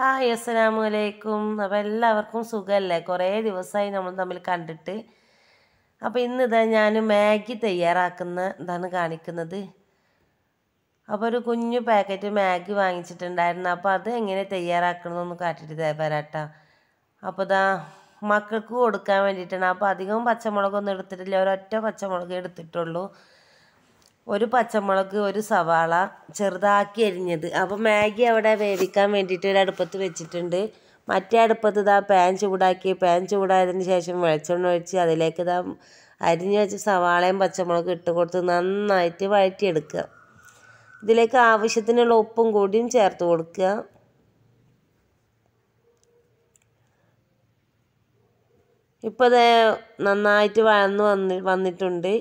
hi അസ്സലാമു അലൈക്കും അപ്പോൾ എല്ലാവർക്കും സുഖമല്ലേ കുറേ ദിവസമായി നമ്മൾ തമ്മിൽ കണ്ടിട്ട് അപ്പോൾ ഇന്ന് ഇതാ ഞാൻ മാഗി തയ്യാറാക്കുന്ന ഇതാണ് കാണിക്കുന്നത് അപ്പോൾ ഒരു കുഞ്ഞു പാക്കറ്റ് മാഗി വാങ്ങിച്ചിട്ടുണ്ടായിരുന്നു അപ്പോൾ അത് എങ്ങനെ തയ്യാറാക്കണമെന്നൊന്ന് കാട്ടിട്ട് വരാട്ടോ അപ്പോൾ ഇതാ മക്കൾക്ക് കൊടുക്കാൻ വേണ്ടിയിട്ടാണ് അപ്പോൾ അധികം പച്ചമുളകൊന്നും എടുത്തിട്ടില്ല ഒരൊറ്റ പച്ചമുളക് എടുത്തിട്ടുള്ളൂ ഒരു പച്ചമുളക് ഒരു സവാള ചെറുതാക്കി അരിഞ്ഞത് അപ്പോൾ മാഗി അവിടെ വേവിക്കാൻ വേണ്ടിയിട്ട് ഒരു അടുപ്പത്ത് വെച്ചിട്ടുണ്ട് മറ്റേ അടുപ്പത്ത് ഇതാ പാൻ ചൂടാക്കി പാൻ ചൂടായതിന് ശേഷം വെളിച്ചെണ്ണ ഒഴിച്ച് അതിലേക്ക് ഇതാ അരിഞ്ഞ് വെച്ച് സവാളയും പച്ചമുളകും ഇട്ട് കൊടുത്ത് നന്നായിട്ട് വഴറ്റിയെടുക്കുക ഇതിലേക്ക് ആവശ്യത്തിനുള്ള ഉപ്പും കൂടിയും ചേർത്ത് കൊടുക്കുക ഇപ്പോൾ ഇത് നന്നായിട്ട് വഴന്ന് വന്ന് വന്നിട്ടുണ്ട്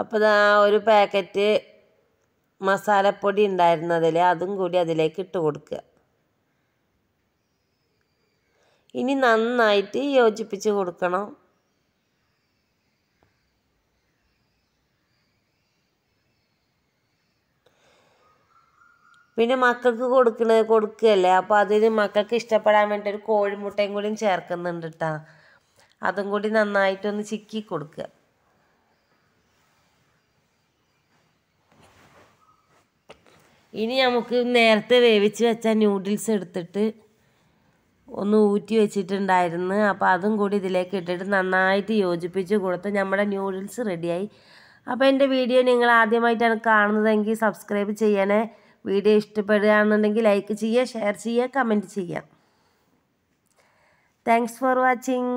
അപ്പോൾ ആ ഒരു പാക്കറ്റ് മസാലപ്പൊടി ഉണ്ടായിരുന്നതിൽ അതും കൂടി അതിലേക്ക് ഇട്ട് കൊടുക്കുക ഇനി നന്നായിട്ട് യോജിപ്പിച്ച് കൊടുക്കണം പിന്നെ മക്കൾക്ക് കൊടുക്കണത് കൊടുക്കുകയല്ലേ അപ്പോൾ അതിന് മക്കൾക്ക് ഇഷ്ടപ്പെടാൻ വേണ്ടി ഒരു കോഴിമുട്ടയും കൂടിയും ചേർക്കുന്നുണ്ട് കേട്ടോ അതും കൂടി നന്നായിട്ടൊന്ന് ചിക്കി കൊടുക്കുക ഇനി നമുക്ക് നേരത്തെ വേവിച്ച് വെച്ച ന്യൂഡിൽസ് എടുത്തിട്ട് ഒന്ന് ഊറ്റി വെച്ചിട്ടുണ്ടായിരുന്നു അപ്പോൾ അതും കൂടി ഇതിലേക്ക് ഇട്ടിട്ട് നന്നായിട്ട് യോജിപ്പിച്ച് കൊടുത്ത് നമ്മുടെ ന്യൂഡിൽസ് റെഡിയായി അപ്പോൾ എൻ്റെ വീഡിയോ നിങ്ങൾ ആദ്യമായിട്ടാണ് കാണുന്നതെങ്കിൽ സബ്സ്ക്രൈബ് ചെയ്യണേ വീഡിയോ ഇഷ്ടപ്പെടുകയാണെന്നുണ്ടെങ്കിൽ ലൈക്ക് ചെയ്യുക ഷെയർ ചെയ്യുക കമൻറ്റ് ചെയ്യുക താങ്ക്സ് ഫോർ വാച്ചിങ്